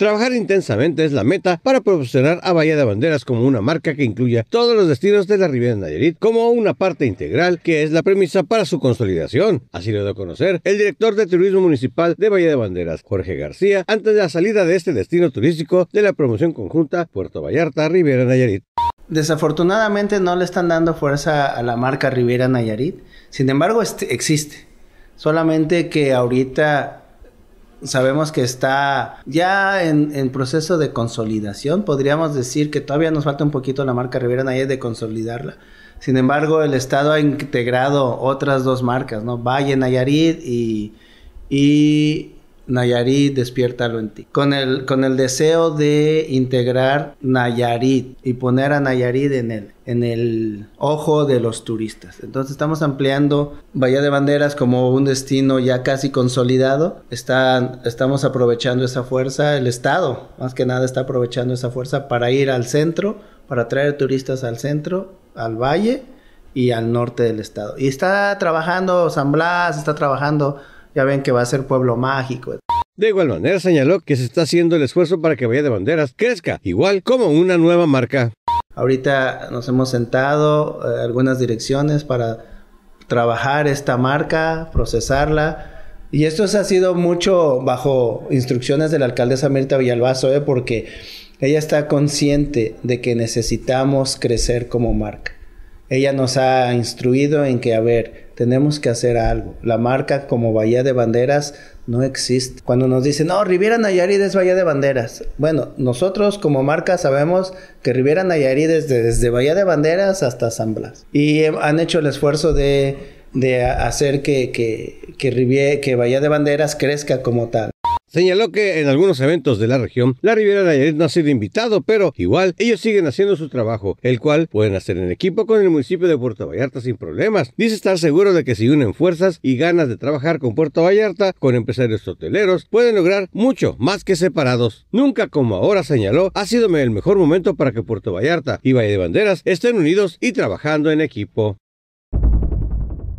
Trabajar intensamente es la meta para proporcionar a Bahía de Banderas como una marca que incluya todos los destinos de la Riviera Nayarit como una parte integral que es la premisa para su consolidación. Así lo dio a conocer el director de Turismo Municipal de Bahía de Banderas, Jorge García, antes de la salida de este destino turístico de la promoción conjunta Puerto Vallarta-Riviera Nayarit. Desafortunadamente no le están dando fuerza a la marca Riviera Nayarit, sin embargo este, existe. Solamente que ahorita sabemos que está ya en, proceso de consolidación. Podríamos decir que todavía nos falta un poquito la marca Riviera Nayarit de consolidarla. Sin embargo, el Estado ha integrado otras dos marcas, ¿no? Valle Nayarit y Nayarit, despiértalo en ti. Con el, con el deseo de integrar Nayarit y poner a Nayarit en el... en el ojo de los turistas. Entonces estamos ampliando Bahía de Banderas como un destino ya casi consolidado. Están, estamos aprovechando esa fuerza, el Estado más que nada está aprovechando esa fuerza para ir al centro, para traer turistas al centro, al valle y al norte del estado. Y está trabajando San Blas, está trabajando ya ven que va a ser pueblo mágico. De igual manera señaló que se está haciendo el esfuerzo para que vaya de Banderas crezca, igual como una nueva marca. Ahorita nos hemos sentado eh, algunas direcciones para trabajar esta marca, procesarla. Y esto se ha sido mucho bajo instrucciones de la alcaldesa Mirta Villalbazo, eh, porque ella está consciente de que necesitamos crecer como marca ella nos ha instruido en que, a ver, tenemos que hacer algo. La marca como Bahía de Banderas no existe. Cuando nos dicen, no, Riviera Nayarit es Bahía de Banderas. Bueno, nosotros como marca sabemos que Riviera Nayarit desde, desde Bahía de Banderas hasta San Blas. Y han hecho el esfuerzo de, hacer que, que, que, que Bahía de Banderas crezca como tal. Señaló que en algunos eventos de la región, la Riviera Nayarit no ha sido invitado, pero igual ellos siguen haciendo su trabajo, el cual pueden hacer en equipo con el municipio de Puerto Vallarta sin problemas. Dice estar seguro de que si unen fuerzas y ganas de trabajar con Puerto Vallarta, con empresarios hoteleros, pueden lograr mucho más que separados. Nunca como ahora señaló, ha sido el mejor momento para que Puerto Vallarta y Valle de Banderas estén unidos y trabajando en equipo.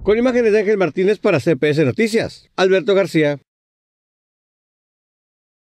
Con imágenes de Ángel Martínez para CPS Noticias, Alberto García.